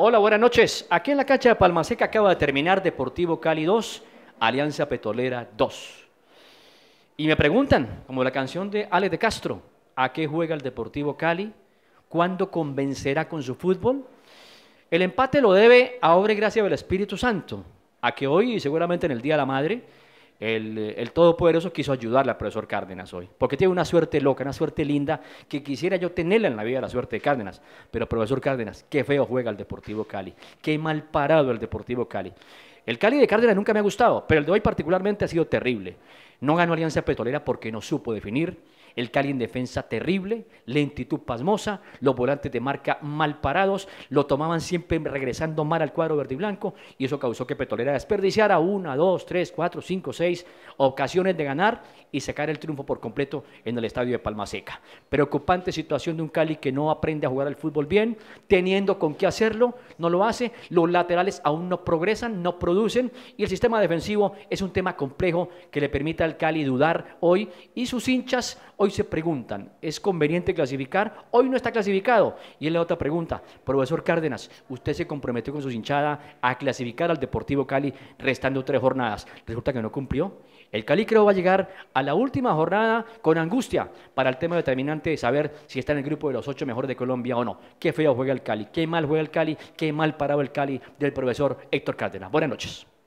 Hola, buenas noches. Aquí en la cancha de Palmaseca acaba de terminar Deportivo Cali 2, Alianza Petrolera 2. Y me preguntan, como la canción de Alex de Castro, ¿a qué juega el Deportivo Cali? ¿Cuándo convencerá con su fútbol? El empate lo debe a obra y gracia del Espíritu Santo, a que hoy y seguramente en el Día de la Madre eh, el, Todopoderoso quiso ayudarle al profesor Cárdenas hoy, porque tiene una suerte loca, una suerte linda, que quisiera yo tenerla en la vida, la suerte de Cárdenas. Pero profesor Cárdenas, qué feo juega el Deportivo Cali, qué mal parado el Deportivo Cali. El Cali de Cárdenas nunca me ha gustado, pero el de hoy particularmente ha sido terrible. No ganó Alianza Petrolera porque no supo definir, el Cali en defensa terrible, lentitud pasmosa, los volantes de marca mal parados, lo tomaban siempre regresando mal al cuadro verde y blanco y eso causó que Petolera desperdiciara una, dos, tres, cuatro, cinco, seis ocasiones de ganar y sacar el triunfo por completo en el estadio de Palma Seca. Preocupante situación de un Cali que no aprende a jugar al fútbol bien, teniendo con qué hacerlo, no lo hace, los laterales aún no progresan, no producen y el sistema defensivo es un tema complejo que le permite al Cali dudar hoy y sus hinchas hoy se preguntan, ¿es conveniente clasificar? Hoy no está clasificado. Y es la otra pregunta, profesor Cárdenas, usted se comprometió con su hinchada a clasificar al Deportivo Cali restando tres jornadas. Resulta que no cumplió. El Cali creo va a llegar a la última jornada con angustia para el tema determinante de saber si está en el grupo de los ocho mejores de Colombia o no. Qué feo juega el Cali, qué mal juega el Cali, qué mal parado el Cali del profesor Héctor Cárdenas. Buenas noches.